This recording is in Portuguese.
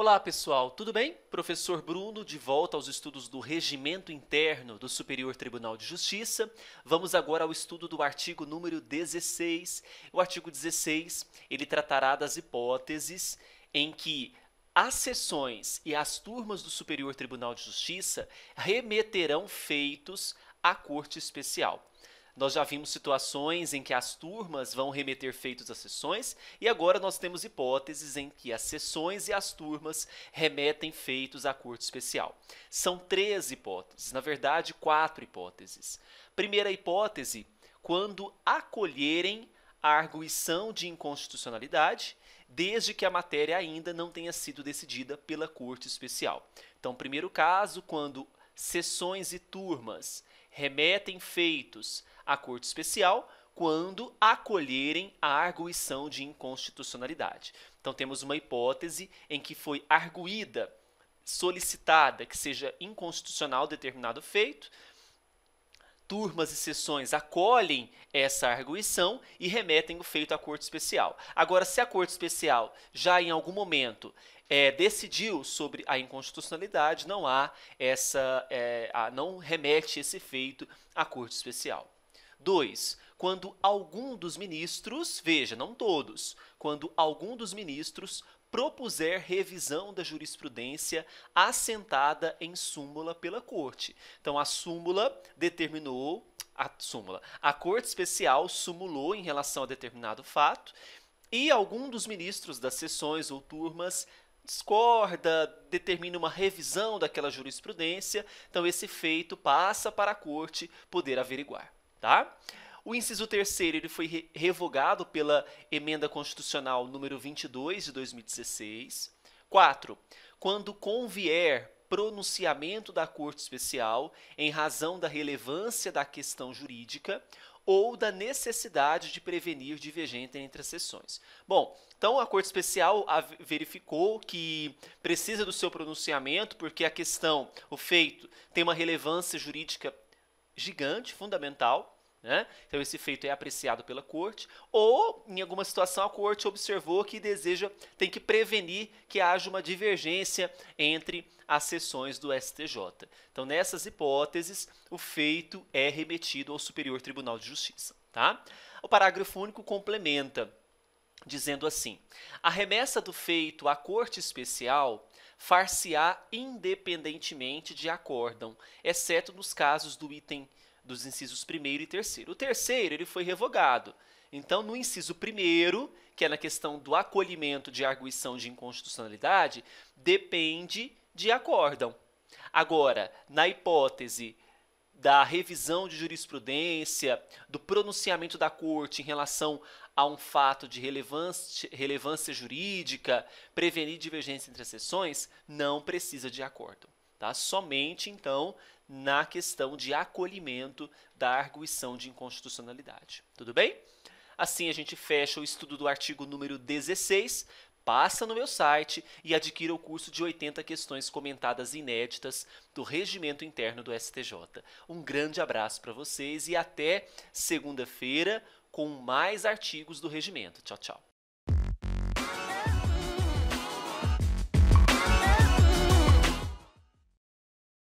Olá pessoal, tudo bem? Professor Bruno de volta aos estudos do Regimento Interno do Superior Tribunal de Justiça. Vamos agora ao estudo do artigo número 16. O artigo 16, ele tratará das hipóteses em que as sessões e as turmas do Superior Tribunal de Justiça remeterão feitos à Corte Especial. Nós já vimos situações em que as turmas vão remeter feitos às sessões, e agora nós temos hipóteses em que as sessões e as turmas remetem feitos à Corte Especial. São três hipóteses, na verdade, quatro hipóteses. Primeira hipótese, quando acolherem a arguição de inconstitucionalidade, desde que a matéria ainda não tenha sido decidida pela Corte Especial. Então, primeiro caso, quando sessões e turmas remetem feitos à Corte Especial quando acolherem a arguição de inconstitucionalidade. Então temos uma hipótese em que foi arguída, solicitada que seja inconstitucional determinado feito, turmas e sessões acolhem essa arguição e remetem o feito à Corte Especial. Agora, se a Corte Especial já em algum momento é, decidiu sobre a inconstitucionalidade, não há essa, é, a, não remete esse feito à Corte Especial. 2. Quando algum dos ministros, veja, não todos, quando algum dos ministros propuser revisão da jurisprudência assentada em súmula pela Corte. Então, a súmula determinou. A súmula. A Corte Especial sumulou em relação a determinado fato e algum dos ministros das sessões ou turmas discorda, determina uma revisão daquela jurisprudência, então esse feito passa para a corte poder averiguar, tá? O inciso terceiro ele foi re revogado pela emenda constitucional número 22 de 2016. 4. Quando convier pronunciamento da Corte Especial em razão da relevância da questão jurídica ou da necessidade de prevenir divergência entre as sessões. Bom, então a Corte Especial verificou que precisa do seu pronunciamento porque a questão, o feito, tem uma relevância jurídica gigante, fundamental, né? Então, esse feito é apreciado pela corte, ou, em alguma situação, a corte observou que deseja, tem que prevenir que haja uma divergência entre as sessões do STJ. Então, nessas hipóteses, o feito é remetido ao Superior Tribunal de Justiça. Tá? O parágrafo único complementa, dizendo assim: a remessa do feito à Corte Especial far-se-á independentemente de acórdão, exceto nos casos do item dos incisos primeiro e terceiro. O terceiro ele foi revogado. Então, no inciso primeiro, que é na questão do acolhimento de arguição de inconstitucionalidade, depende de acórdão. Agora, na hipótese da revisão de jurisprudência, do pronunciamento da corte em relação a um fato de relevância, relevância jurídica, prevenir divergência entre as sessões, não precisa de acórdão tá? somente então na questão de acolhimento da arguição de inconstitucionalidade. Tudo bem? Assim a gente fecha o estudo do artigo número 16. Passa no meu site e adquira o curso de 80 questões comentadas inéditas do regimento interno do STJ. Um grande abraço para vocês e até segunda-feira com mais artigos do regimento. Tchau, tchau.